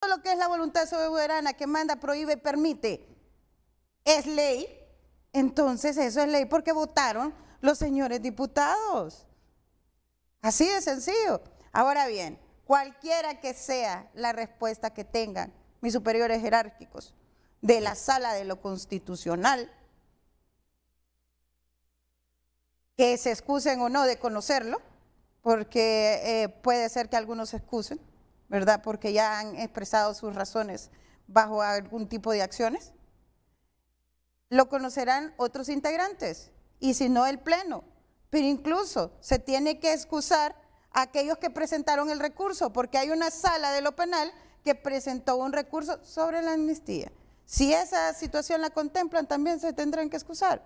Todo lo que es la voluntad soberana que manda, prohíbe permite es ley, entonces eso es ley porque votaron los señores diputados. Así de sencillo. Ahora bien, cualquiera que sea la respuesta que tengan mis superiores jerárquicos de la sala de lo constitucional, que se excusen o no de conocerlo, porque eh, puede ser que algunos se excusen, ¿verdad? Porque ya han expresado sus razones bajo algún tipo de acciones. Lo conocerán otros integrantes y si no el Pleno. Pero incluso se tiene que excusar a aquellos que presentaron el recurso, porque hay una sala de lo penal que presentó un recurso sobre la amnistía. Si esa situación la contemplan, también se tendrán que excusar.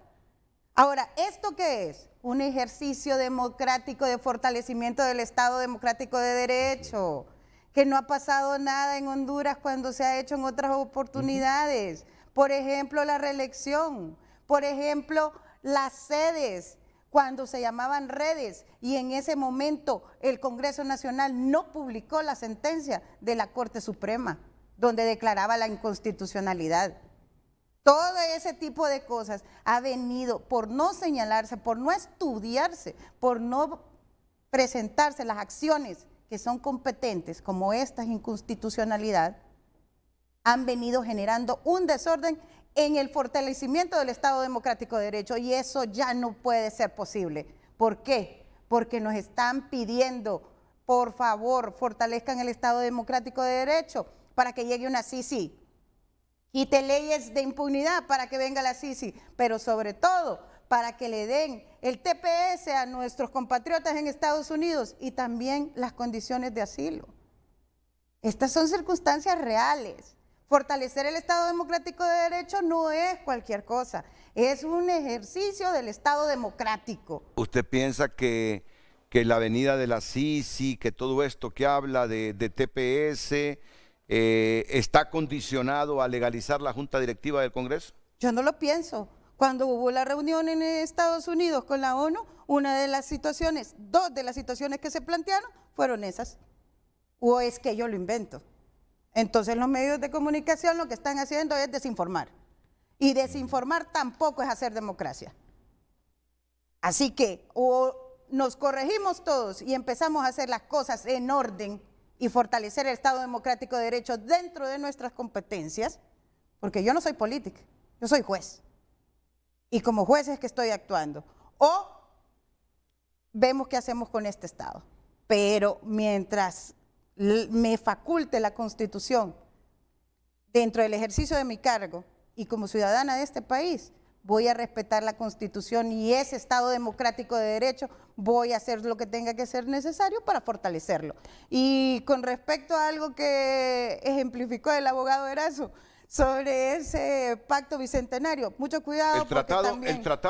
Ahora, ¿esto qué es? Un ejercicio democrático de fortalecimiento del Estado democrático de Derecho que no ha pasado nada en Honduras cuando se ha hecho en otras oportunidades. Por ejemplo, la reelección, por ejemplo, las sedes, cuando se llamaban redes y en ese momento el Congreso Nacional no publicó la sentencia de la Corte Suprema, donde declaraba la inconstitucionalidad. Todo ese tipo de cosas ha venido por no señalarse, por no estudiarse, por no presentarse las acciones que son competentes, como esta inconstitucionalidad, han venido generando un desorden en el fortalecimiento del Estado Democrático de Derecho y eso ya no puede ser posible. ¿Por qué? Porque nos están pidiendo, por favor, fortalezcan el Estado Democrático de Derecho para que llegue una Sisi. te leyes de impunidad para que venga la Sisi, pero sobre todo para que le den el TPS a nuestros compatriotas en Estados Unidos y también las condiciones de asilo. Estas son circunstancias reales. Fortalecer el Estado Democrático de Derecho no es cualquier cosa, es un ejercicio del Estado Democrático. ¿Usted piensa que, la venida de la sí, que todo esto que habla de, TPS, eh, está condicionado a legalizar la Junta Directiva del Congreso? Yo no lo pienso. Cuando hubo la reunión en Estados Unidos con la ONU, una de las situaciones, dos de las situaciones que se plantearon fueron esas. O es que yo lo invento. Entonces los medios de comunicación lo que están haciendo es desinformar. Y desinformar tampoco es hacer democracia. Así que o nos corregimos todos y empezamos a hacer las cosas en orden y fortalecer el Estado Democrático de Derecho dentro de nuestras competencias, porque yo no soy política, yo soy juez y como jueces que estoy actuando. O vemos qué hacemos con este Estado. Pero mientras me faculte la Constitución dentro del ejercicio de mi cargo y como ciudadana de este país, voy a respetar la Constitución y ese Estado democrático de derecho, voy a hacer lo que tenga que ser necesario para fortalecerlo. Y con respecto a algo que ejemplificó el abogado Erazo, sobre ese pacto bicentenario. Mucho cuidado. El tratado, porque el tratado